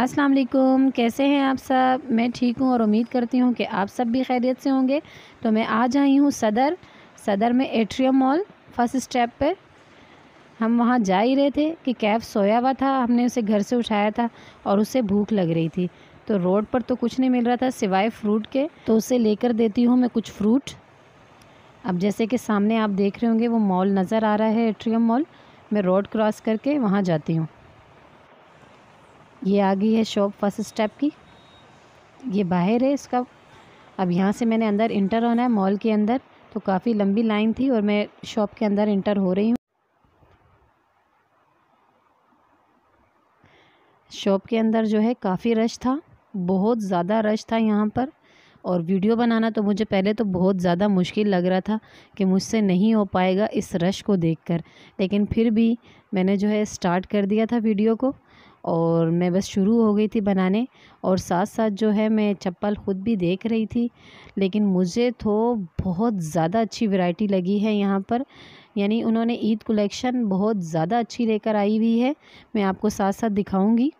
अस्सलाम वालेकुम कैसे हैं आप सब मैं ठीक हूँ और उम्मीद करती हूँ कि आप सब भी खैरियत से होंगे तो मैं आज आई हूँ सदर सदर में एट्रियम मॉल फर्स्ट स्टेप पर हम वहाँ जा ही रहे थे कि कैब सोया हुआ था हमने उसे घर से उठाया था और उसे भूख लग रही थी तो रोड पर तो कुछ नहीं मिल रहा था सिवाय फ्रूट के तो उसे लेकर देती हूँ मैं कुछ फ्रूट अब जैसे कि सामने आप देख रहे होंगे वो मॉल नज़र आ रहा है एट्रियम मॉल मैं रोड क्रॉस करके वहाँ जाती हूँ ये आ गई है शॉप फर्स्ट स्टेप की ये बाहर है इसका अब यहाँ से मैंने अंदर इंटर होना है मॉल के अंदर तो काफ़ी लंबी लाइन थी और मैं शॉप के अंदर इंटर हो रही हूँ शॉप के अंदर जो है काफ़ी रश था बहुत ज़्यादा रश था यहाँ पर और वीडियो बनाना तो मुझे पहले तो बहुत ज़्यादा मुश्किल लग रहा था कि मुझसे नहीं हो पाएगा इस रश को देखकर लेकिन फिर भी मैंने जो है स्टार्ट कर दिया था वीडियो को और मैं बस शुरू हो गई थी बनाने और साथ साथ जो है मैं चप्पल ख़ुद भी देख रही थी लेकिन मुझे तो बहुत ज़्यादा अच्छी वैरायटी लगी है यहाँ पर यानी उन्होंने ईद कलेक्शन बहुत ज़्यादा अच्छी लेकर आई हुई है मैं आपको साथ साथ दिखाऊँगी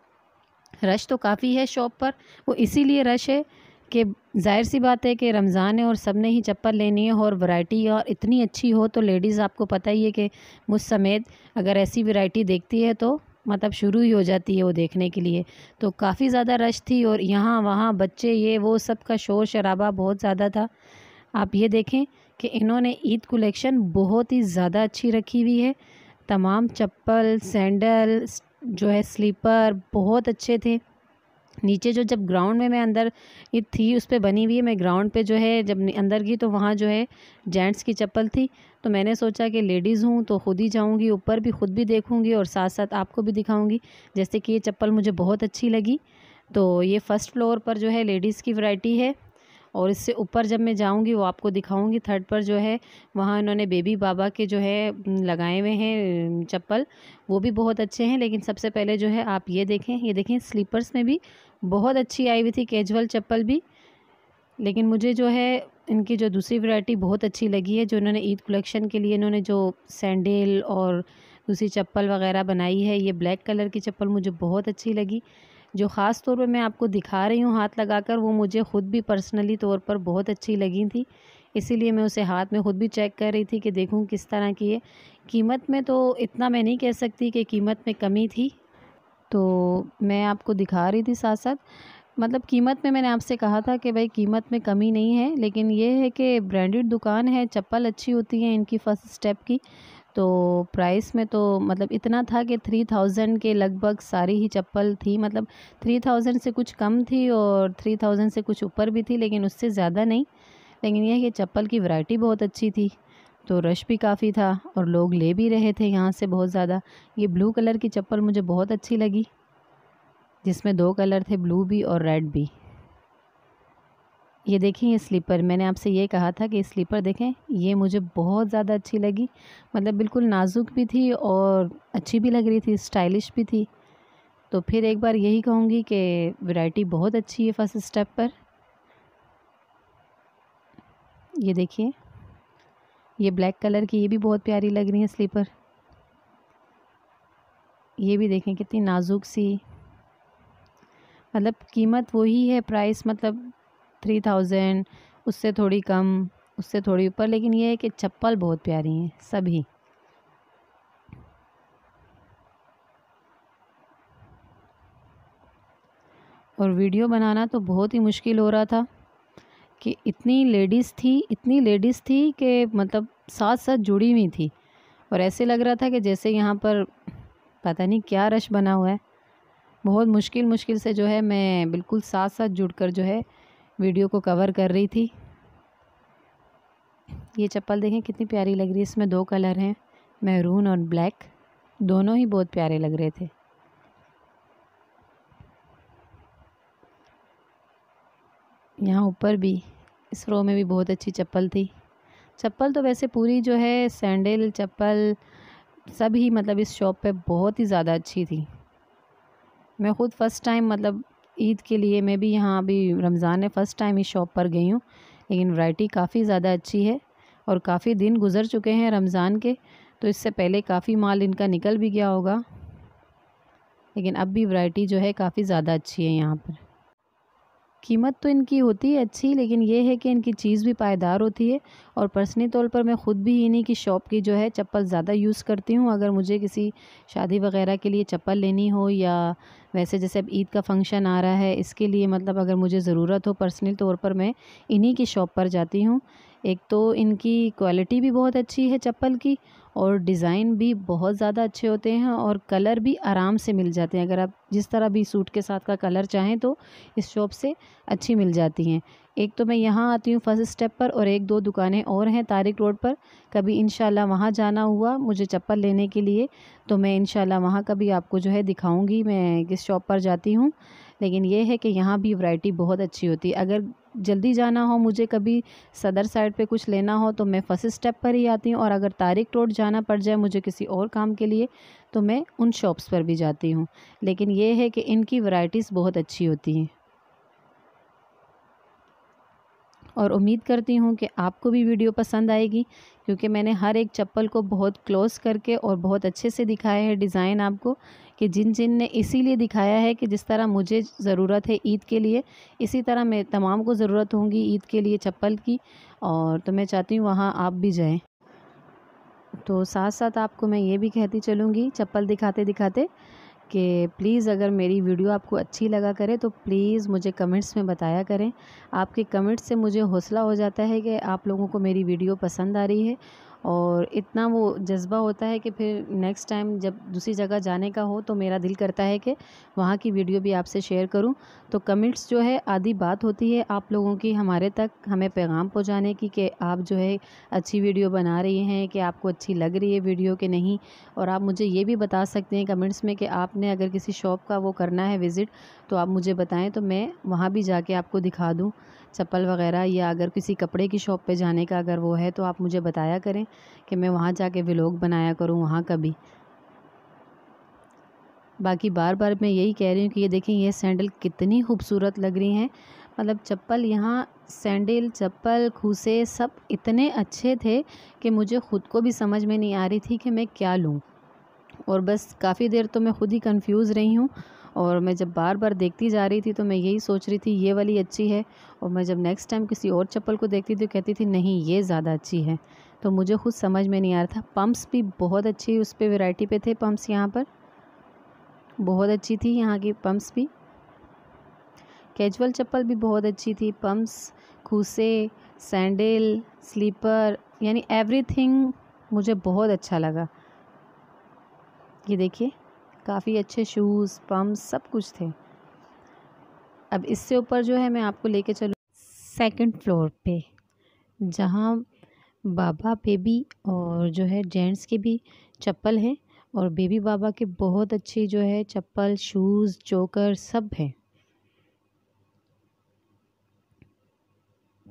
रश तो काफ़ी है शॉप पर वो इसीलिए रश है कि जाहिर सी बात है कि रमज़ान है और सब ने ही चप्पल लेनी है और वैरायटी और इतनी अच्छी हो तो लेडीज़ आपको पता ही है कि मुझ समेत अगर ऐसी वैरायटी देखती है तो मतलब शुरू ही हो जाती है वो देखने के लिए तो काफ़ी ज़्यादा रश थी और यहाँ वहाँ बच्चे ये वो सब का शोर शराबा बहुत ज़्यादा था आप ये देखें कि इन्होंने ईद कलेक्शन बहुत ही ज़्यादा अच्छी रखी हुई है तमाम चप्पल सैंडल जो है स्लीपर बहुत अच्छे थे नीचे जो जब ग्राउंड में मैं अंदर ये थी उस पर बनी हुई है मैं ग्राउंड पे जो है जब अंदर गई तो वहाँ जो है जेंट्स की चप्पल थी तो मैंने सोचा कि लेडीज़ हूँ तो खुद ही जाऊँगी ऊपर भी खुद भी देखूँगी और साथ साथ आपको भी दिखाऊँगी जैसे कि ये चप्पल मुझे बहुत अच्छी लगी तो ये फ़र्स्ट फ्लोर पर जो है लेडीज़ की वैरायटी है और इससे ऊपर जब मैं जाऊँगी वो आपको दिखाऊँगी थर्ड पर जो है वहाँ इन्होंने बेबी बाबा के जो है लगाए हुए हैं चप्पल वो भी बहुत अच्छे हैं लेकिन सबसे पहले जो है आप ये देखें ये देखें स्लीपर्स में भी बहुत अच्छी आई हुई थी कैजुअल चप्पल भी लेकिन मुझे जो है इनकी जो दूसरी वैरायटी बहुत अच्छी लगी है जो इन्होंने ईद कलेक्शन के लिए इन्होंने जो सैंडल और दूसरी चप्पल वगैरह बनाई है ये ब्लैक कलर की चप्पल मुझे बहुत अच्छी लगी जो ख़ास तौर पर मैं आपको दिखा रही हूँ हाथ लगाकर वो मुझे ख़ुद भी पर्सनली तौर पर बहुत अच्छी लगी थी इसीलिए मैं उसे हाथ में ख़ुद भी चेक कर रही थी कि देखूँ किस तरह की है कीमत में तो इतना मैं नहीं कह सकती कि कीमत में कमी थी तो मैं आपको दिखा रही थी साथ साथ मतलब कीमत में मैंने आपसे कहा था कि भाई कीमत में कमी नहीं है लेकिन ये है कि ब्रांडेड दुकान है चप्पल अच्छी होती है इनकी फर्स्ट स्टेप की तो प्राइस में तो मतलब इतना था कि थ्री थाउजेंड के लगभग सारी ही चप्पल थी मतलब थ्री थाउजेंड से कुछ कम थी और थ्री थाउजेंड से कुछ ऊपर भी थी लेकिन उससे ज़्यादा नहीं लेकिन यह कि चप्पल की वैरायटी बहुत अच्छी थी तो रश भी काफ़ी था और लोग ले भी रहे थे यहाँ से बहुत ज़्यादा ये ब्लू कलर की चप्पल मुझे बहुत अच्छी लगी जिसमें दो कलर थे ब्लू भी और रेड भी ये देखें ये स्लीपर मैंने आपसे ये कहा था कि स्लीपर देखें ये मुझे बहुत ज़्यादा अच्छी लगी मतलब बिल्कुल नाजुक भी थी और अच्छी भी लग रही थी स्टाइलिश भी थी तो फिर एक बार यही कहूँगी कि वैरायटी बहुत अच्छी है फर्स्ट स्टेप पर ये देखिए ये ब्लैक कलर की ये भी बहुत प्यारी लग रही है स्लीपर ये भी देखें कितनी नाजुक सी मतलब कीमत वही है प्राइस मतलब थ्री थाउजेंड उससे थोड़ी कम उससे थोड़ी ऊपर लेकिन ये है कि चप्पल बहुत प्यारी हैं सभी और वीडियो बनाना तो बहुत ही मुश्किल हो रहा था कि इतनी लेडीज़ थी इतनी लेडीज़ थी कि मतलब साथ साथ जुड़ी हुई थी और ऐसे लग रहा था कि जैसे यहाँ पर पता नहीं क्या रश बना हुआ है बहुत मुश्किल मुश्किल से जो है मैं बिल्कुल साथ साथ जुड़ कर जो है वीडियो को कवर कर रही थी ये चप्पल देखें कितनी प्यारी लग रही है इसमें दो कलर हैं मैरून और ब्लैक दोनों ही बहुत प्यारे लग रहे थे यहाँ ऊपर भी इस रो में भी बहुत अच्छी चप्पल थी चप्पल तो वैसे पूरी जो है सैंडल चप्पल सब ही मतलब इस शॉप पे बहुत ही ज़्यादा अच्छी थी मैं ख़ुद फ़र्स्ट टाइम मतलब ईद के लिए मैं भी यहाँ अभी रमज़ान है फ़र्स्ट टाइम इस शॉप पर गई हूँ लेकिन वैरायटी काफ़ी ज़्यादा अच्छी है और काफ़ी दिन गुज़र चुके हैं रमज़ान के तो इससे पहले काफ़ी माल इनका निकल भी गया होगा लेकिन अब भी वैरायटी जो है काफ़ी ज़्यादा अच्छी है यहाँ पर कीमत तो इनकी होती है अच्छी लेकिन ये है कि इनकी चीज़ भी पायदार होती है और पर्सनली तौर पर मैं ख़ुद भी इन्हीं की शॉप की जो है चप्पल ज़्यादा यूज़ करती हूँ अगर मुझे किसी शादी वगैरह के लिए चप्पल लेनी हो या वैसे जैसे अब ईद का फंक्शन आ रहा है इसके लिए मतलब अगर मुझे ज़रूरत हो पर्सनल तौर पर मैं इन्हीं की शॉप पर जाती हूँ एक तो इनकी क्वालिटी भी बहुत अच्छी है चप्पल की और डिज़ाइन भी बहुत ज़्यादा अच्छे होते हैं और कलर भी आराम से मिल जाते हैं अगर आप जिस तरह भी सूट के साथ का कलर चाहें तो इस शॉप से अच्छी मिल जाती हैं एक तो मैं यहाँ आती हूँ फर्स्ट स्टेप पर और एक दो दुकानें और हैं तारिक रोड पर कभी इन वहाँ जाना हुआ मुझे चप्पल लेने के लिए तो मैं इन वहाँ कभी आपको जो है दिखाऊँगी मैं किस शॉप पर जाती हूँ लेकिन ये है कि यहाँ भी वैरायटी बहुत अच्छी होती है अगर जल्दी जाना हो मुझे कभी सदर साइड पे कुछ लेना हो तो मैं फर्स्ट स्टेप पर ही आती हूँ और अगर तारिक रोड जाना पड़ जाए मुझे किसी और काम के लिए तो मैं उन शॉप्स पर भी जाती हूँ लेकिन ये है कि इनकी वैरायटीज़ बहुत अच्छी होती हैं और उम्मीद करती हूँ कि आपको भी वीडियो पसंद आएगी क्योंकि मैंने हर एक चप्पल को बहुत क्लोज करके और बहुत अच्छे से दिखाया है डिज़ाइन आपको कि जिन जिन ने इसीलिए दिखाया है कि जिस तरह मुझे ज़रूरत है ईद के लिए इसी तरह मैं तमाम को ज़रूरत होगी ईद के लिए चप्पल की और तो मैं चाहती हूँ वहाँ आप भी जाएँ तो साथ साथ आपको मैं ये भी कहती चलूँगी चप्पल दिखाते दिखाते कि प्लीज़ अगर मेरी वीडियो आपको अच्छी लगा करे तो प्लीज़ मुझे कमेंट्स में बताया करें आपके कमेंट्स से मुझे हौसला हो जाता है कि आप लोगों को मेरी वीडियो पसंद आ रही है और इतना वो जज्बा होता है कि फिर नेक्स्ट टाइम जब दूसरी जगह जाने का हो तो मेरा दिल करता है कि वहाँ की वीडियो भी आपसे शेयर करूँ तो कमेंट्स जो है आधी बात होती है आप लोगों की हमारे तक हमें पैगाम पहुँचाने की कि आप जो है अच्छी वीडियो बना रही हैं कि आपको अच्छी लग रही है वीडियो कि नहीं और आप मुझे ये भी बता सकते हैं कमेंट्स में कि आपने अगर किसी शॉप का वो करना है विज़िट तो आप मुझे बताएं तो मैं वहाँ भी जाके आपको दिखा दूँ चप्पल वगैरह या अगर किसी कपड़े की शॉप पे जाने का अगर वो है तो आप मुझे बताया करें कि मैं वहाँ जाके व्लॉग बनाया करूँ वहाँ का भी बाकी बार बार मैं यही कह रही हूँ कि ये देखें ये सैंडल कितनी खूबसूरत लग रही हैं मतलब चप्पल यहाँ सैंडल चप्पल खूसे सब इतने अच्छे थे कि मुझे ख़ुद को भी समझ में नहीं आ रही थी कि मैं क्या लूँ और बस काफ़ी देर तो मैं ख़ुद ही कंफ्यूज रही हूँ और मैं जब बार बार देखती जा रही थी तो मैं यही सोच रही थी ये वाली अच्छी है और मैं जब नेक्स्ट टाइम किसी और चप्पल को देखती थी तो कहती थी नहीं ये ज़्यादा अच्छी है तो मुझे खुद समझ में नहीं आ रहा था पम्प्स भी बहुत अच्छी उस पर वेराइटी पे थे पम्प्स यहाँ पर बहुत अच्छी थी यहाँ की पम्प्स भी कैजुअल चप्पल भी बहुत अच्छी थी पम्प्स खूसे सैंडल स्लीपर यानी एवरीथिंग मुझे बहुत अच्छा लगा ये देखिए काफ़ी अच्छे शूज़ पम्प्स सब कुछ थे अब इससे ऊपर जो है मैं आपको लेके चलूँ सेकेंड फ्लोर पे जहाँ बाबा बेबी और जो है जेंट्स के भी चप्पल हैं और बेबी बाबा के बहुत अच्छी जो है चप्पल शूज़ चोकर सब हैं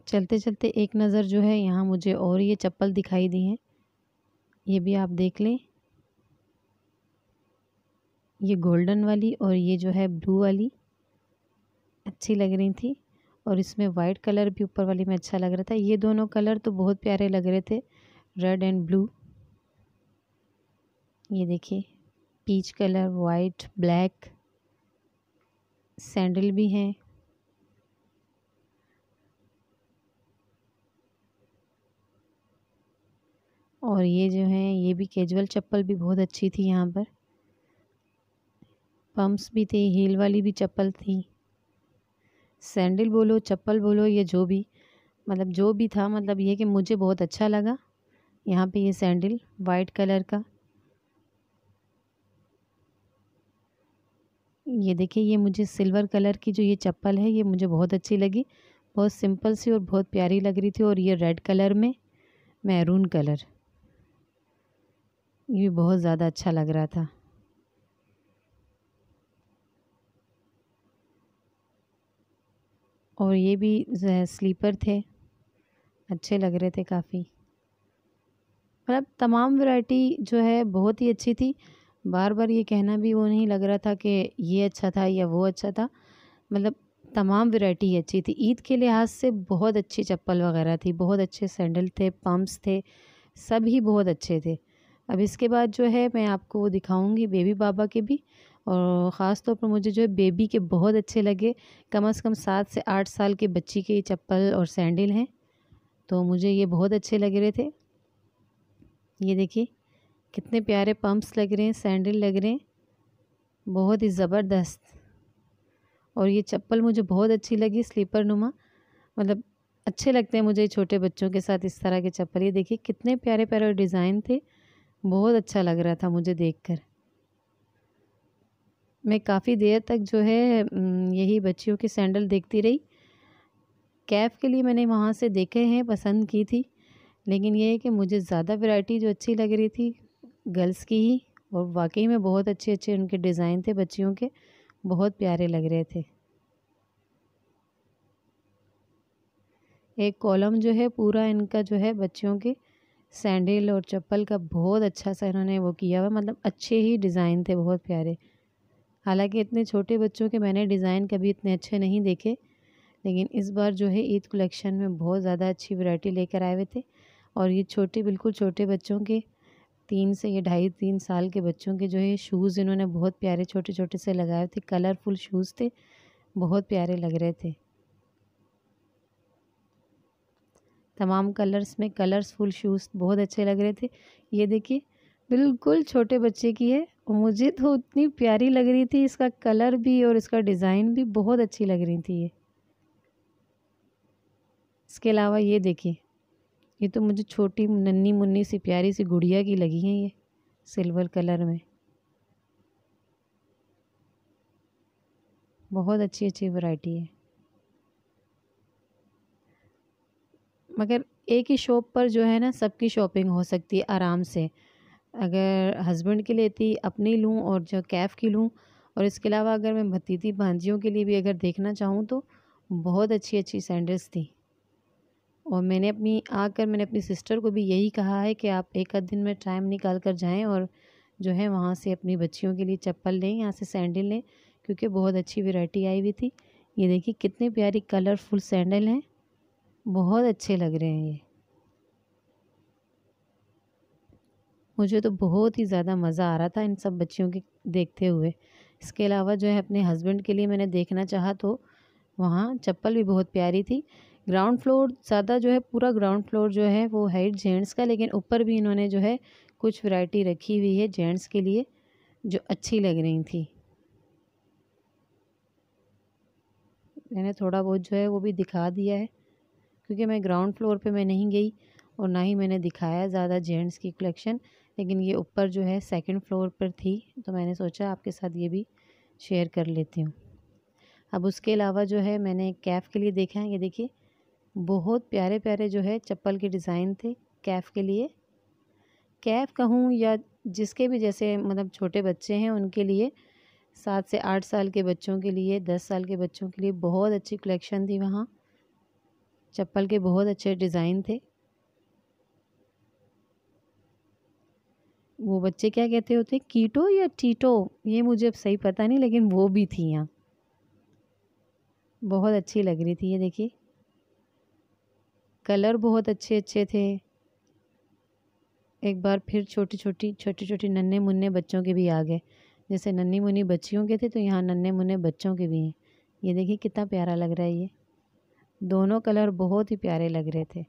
चलते चलते एक नज़र जो है यहाँ मुझे और ये चप्पल दिखाई दी हैं ये भी आप देख लें ये गोल्डन वाली और ये जो है ब्लू वाली अच्छी लग रही थी और इसमें वाइट कलर भी ऊपर वाली में अच्छा लग रहा था ये दोनों कलर तो बहुत प्यारे लग रहे थे रेड एंड ब्लू ये देखिए peach colour white black sandal भी हैं और ये जो हैं ये भी कैजुअल चप्पल भी बहुत अच्छी थी यहाँ पर पम्प्स भी थे हील वाली भी चप्पल थी सैंडल बोलो चप्पल बोलो या जो भी मतलब जो भी था मतलब ये कि मुझे बहुत अच्छा लगा यहाँ पे ये सैंडल वाइट कलर का ये देखिए ये मुझे सिल्वर कलर की जो ये चप्पल है ये मुझे बहुत अच्छी लगी बहुत सिंपल सी और बहुत प्यारी लग रही थी और ये रेड कलर में मैरून कलर ये बहुत ज़्यादा अच्छा लग रहा था और ये भी स्लीपर थे अच्छे लग रहे थे काफ़ी मतलब तमाम वैरायटी जो है बहुत ही अच्छी थी बार बार ये कहना भी वो नहीं लग रहा था कि ये अच्छा था या वो अच्छा था मतलब तमाम वैरायटी अच्छी थी ईद के लिहाज से बहुत अच्छी चप्पल वगैरह थी बहुत अच्छे सैंडल थे पम्प्स थे सब ही बहुत अच्छे थे अब इसके बाद जो है मैं आपको वो दिखाऊँगी बेबी बाबा के भी और ख़ास तौर पर मुझे जो है बेबी के बहुत अच्छे लगे कम से कम सात से आठ साल के बच्ची के ये चप्पल और सैंडल हैं तो मुझे ये बहुत अच्छे लग रहे थे ये देखिए कितने प्यारे पम्प्स लग रहे हैं सैंडल लग रहे हैं बहुत ही ज़बरदस्त और ये चप्पल मुझे बहुत अच्छी लगी स्लीपर नुमा मतलब अच्छे लगते हैं मुझे छोटे बच्चों के साथ इस तरह के चप्पल ये देखिए कितने प्यारे प्यारे डिज़ाइन थे बहुत अच्छा लग रहा था मुझे देखकर मैं काफ़ी देर तक जो है यही बच्चियों के सैंडल देखती रही कैफ़ के लिए मैंने वहाँ से देखे हैं पसंद की थी लेकिन ये है कि मुझे ज़्यादा वैरायटी जो अच्छी लग रही थी गर्ल्स की ही और वाकई में बहुत अच्छे अच्छे उनके डिज़ाइन थे बच्चियों के बहुत प्यारे लग रहे थे एक कॉलम जो है पूरा इनका जो है बच्चियों के सैंडल और चप्पल का बहुत अच्छा सा इन्होंने वो किया हुआ मतलब अच्छे ही डिज़ाइन थे बहुत प्यारे हालांकि इतने छोटे बच्चों के मैंने डिज़ाइन कभी इतने अच्छे नहीं देखे लेकिन इस बार जो है ईद कलेक्शन में बहुत ज़्यादा अच्छी वैरायटी लेकर आए हुए थे और ये छोटे बिल्कुल छोटे बच्चों के तीन से ये ढाई तीन साल के बच्चों के जो है शूज़ इन्होंने बहुत प्यारे छोटे छोटे से लगाए थे कलरफुल शूज़ थे बहुत प्यारे लग रहे थे तमाम कलर्स में कलर्सफुल शूज़ बहुत अच्छे लग रहे थे ये देखिए बिल्कुल छोटे बच्चे की है और मुझे तो उतनी प्यारी लग रही थी इसका कलर भी और इसका डिज़ाइन भी बहुत अच्छी लग रही थी ये इसके अलावा ये देखिए ये तो मुझे छोटी नन्नी मुन्नी सी प्यारी सी गुड़िया की लगी है ये सिल्वर कलर में बहुत अच्छी अच्छी वैरायटी है मगर एक ही शॉप पर जो है ना सबकी शॉपिंग हो सकती है आराम से अगर हस्बैंड की लेती अपनी लूँ और जो कैफ़ की लूँ और इसके अलावा अगर मैं भतीजी भांजियों के लिए भी अगर देखना चाहूँ तो बहुत अच्छी अच्छी सैंडल्स थी और मैंने अपनी आकर मैंने अपनी सिस्टर को भी यही कहा है कि आप एक आध दिन में टाइम निकाल कर जाएँ और जो है वहाँ से अपनी बच्चियों के लिए चप्पल लें यहाँ से सैंडल लें क्योंकि बहुत अच्छी वेराइटी आई हुई थी ये देखिए कितने प्यारी कलरफुल सैंडल हैं बहुत अच्छे लग रहे हैं ये मुझे तो बहुत ही ज़्यादा मज़ा आ रहा था इन सब बच्चियों के देखते हुए इसके अलावा जो है अपने हस्बैंड के लिए मैंने देखना चाहा तो वहाँ चप्पल भी बहुत प्यारी थी ग्राउंड फ्लोर ज़्यादा जो है पूरा ग्राउंड फ्लोर जो है वो है जेंट्स का लेकिन ऊपर भी इन्होंने जो है कुछ वैरायटी रखी हुई है जेंट्स के लिए जो अच्छी लग रही थी मैंने थोड़ा बहुत जो है वो भी दिखा दिया है क्योंकि मैं ग्राउंड फ्लोर पर मैं नहीं गई और ना ही मैंने दिखाया ज़्यादा जेंट्स की कलेक्शन लेकिन ये ऊपर जो है सेकंड फ्लोर पर थी तो मैंने सोचा आपके साथ ये भी शेयर कर लेती हूँ अब उसके अलावा जो है मैंने कैफ़ के लिए देखा है ये देखिए बहुत प्यारे प्यारे जो है चप्पल के डिज़ाइन थे कैफ़ के लिए कैफ़ कहूँ या जिसके भी जैसे मतलब छोटे बच्चे हैं उनके लिए सात से आठ साल के बच्चों के लिए दस साल के बच्चों के लिए बहुत अच्छी कलेक्शन थी वहाँ चप्पल के बहुत अच्छे डिज़ाइन थे बच्चे क्या कहते होते कीटो या टीटो ये मुझे अब सही पता नहीं लेकिन वो भी थी यहाँ बहुत अच्छी लग रही थी ये देखिए कलर बहुत अच्छे अच्छे थे एक बार फिर छोटी छोटी छोटी छोटे नन्हे मुन्ने बच्चों के भी आ गए जैसे नन्ही मुन्नी बच्चियों के थे तो यहाँ नन्हे मुन्ने बच्चों के भी हैं ये देखिए कितना प्यारा लग रहा है ये दोनों कलर बहुत ही प्यारे लग रहे थे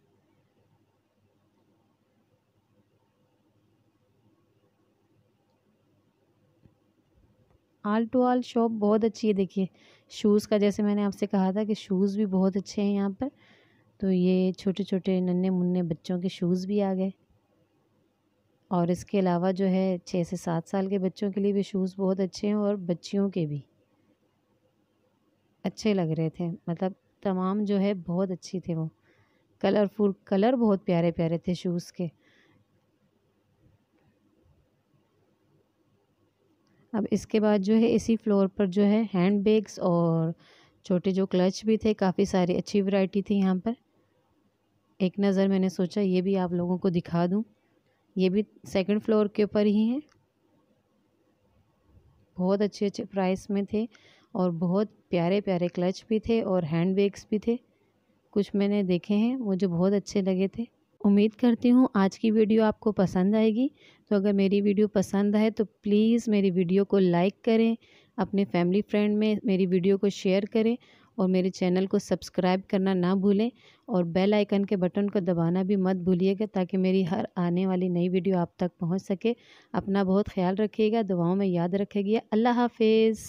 आल टू आल शॉप बहुत अच्छी है देखिए शूज़ का जैसे मैंने आपसे कहा था कि शूज़ भी बहुत अच्छे हैं यहाँ पर तो ये छोटे छोटे नन्हे मुन्ने बच्चों के शूज़ भी आ गए और इसके अलावा जो है छः से सात साल के बच्चों के लिए भी शूज़ बहुत अच्छे हैं और बच्चियों के भी अच्छे लग रहे थे मतलब तमाम जो है बहुत अच्छी थे वो कलरफुल कलर बहुत प्यारे प्यारे थे शूज़ के अब इसके बाद जो है इसी फ्लोर पर जो है हैंड बैग्स और छोटे जो क्लच भी थे काफ़ी सारी अच्छी वैरायटी थी यहाँ पर एक नज़र मैंने सोचा ये भी आप लोगों को दिखा दूँ ये भी सेकंड फ्लोर के ऊपर ही हैं बहुत अच्छे अच्छे प्राइस में थे और बहुत प्यारे प्यारे क्लच भी थे और हैंड बैग्स भी थे कुछ मैंने देखे हैं मुझे बहुत अच्छे लगे थे उम्मीद करती हूँ आज की वीडियो आपको पसंद आएगी तो अगर मेरी वीडियो पसंद आए तो प्लीज़ मेरी वीडियो को लाइक करें अपने फैमिली फ्रेंड में मेरी वीडियो को शेयर करें और मेरे चैनल को सब्सक्राइब करना ना भूलें और बेल आइकन के बटन को दबाना भी मत भूलिएगा ताकि मेरी हर आने वाली नई वीडियो आप तक पहुंच सके अपना बहुत ख्याल रखिएगा दुआओं में याद रखेगी अल्लाह हाफिज़